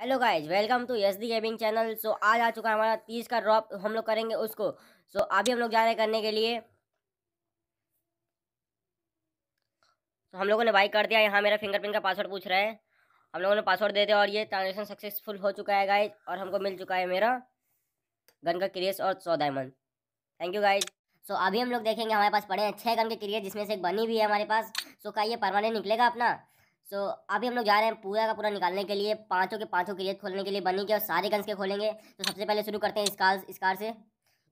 hello guys welcome to yes the gaming channel so आज आ चुका है हमारा तीस का ड्रॉप हम लोग करेंगे उसको सो so, अभी हम लोग जा रहे हैं करने के लिए तो हम लोगों ने बाई कर दिया यहाँ मेरा फिंगरप्रिंट का पासवर्ड पूछ रहा है हम लोगों ने पासवर्ड दे दिया और ये ट्रांजेक्शन सक्सेसफुल हो चुका है गाइज और हमको मिल चुका है मेरा गन का क्रिएस और सौ diamond thank you guys so अभी हम लोग देखेंगे हमारे पास पड़े हैं छः गन के क्रिएट जिसमें से एक बनी भी है हमारे पास सो so, क्या ये परमानेंट निकलेगा अपना सो so, अभी हम लोग जा रहे हैं पूरा का पूरा निकालने के लिए पाँचों के पाँचों क्रिएट खोलने के लिए बनी के और सारे गन्स के खोलेंगे तो सबसे पहले शुरू करते हैं इस कार इस कार से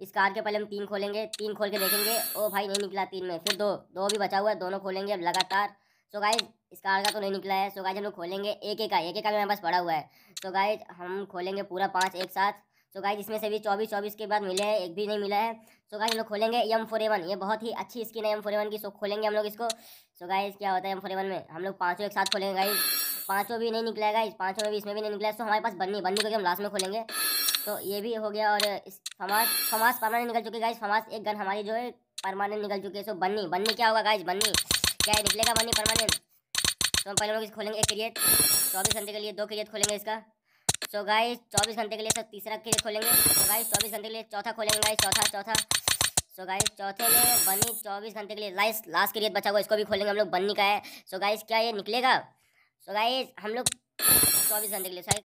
इस कार के पहले हम तीन खोलेंगे तीन खोल के देखेंगे ओ भाई नहीं निकला तीन में फिर दो दो भी बचा हुआ है दोनों खोलेंगे अब लगातार सो गाइज इस कार का तो नहीं निकला है सो गाइज हम लोग खोलेंगे एक एक का एक एक का मेरे पास पड़ा हुआ है सो गाइज हम खोलेंगे पूरा पाँच एक साथ सो गाइज इसमें से भी चौबीस चौबीस के बाद मिले हैं एक भी नहीं मिला है सो गाइज हम लोग खोलेंगे एम फोर एवन ये बहुत ही अच्छी स्किन है एम फोर एवन की सो खोलेंगे हम लोग इसको सो गाइज क्या होता है एम फोर एवन में हम लोग पाँचों एक साथ खोलेंगे गाइज पाँचों भी नहीं निकला गाइज पाँचों में भी इसमें भी नहीं निकला है सो हमारे पास बन्नी बन्नी करके हम लास्ट में खोलेंगे तो ये भी हो गया और फमास फमास परमानेंट निकल चुकी है गाइज फमास एक गन हमारी जो है परमानेंट निकल चुकी है सो बन्नी बन्नी क्या होगा गाइज बन्नी क्या निकलेगा बन्नी परमानेंट तो हम पहले लोग खोलेंगे एक क्रिएट चौबीस घंटे के लिए दो क्रिएट खोलेंगे इसका सो तो गाय चौबीस घंटे के लिए सर तीसरा के लिए खोलेंगे सो तो गाय चौबीस घंटे के लिए चौथा खोलेंगे गाय चौथा चौथा सो गाय चौथे में बनी चौबीस घंटे के लिए लाइस लास्ट के लिए बचा हुआ इसको भी खोलेंगे हम लोग बनी का है सो गाइस क्या ये निकलेगा सो गाइस हम लोग चौबीस घंटे के लिए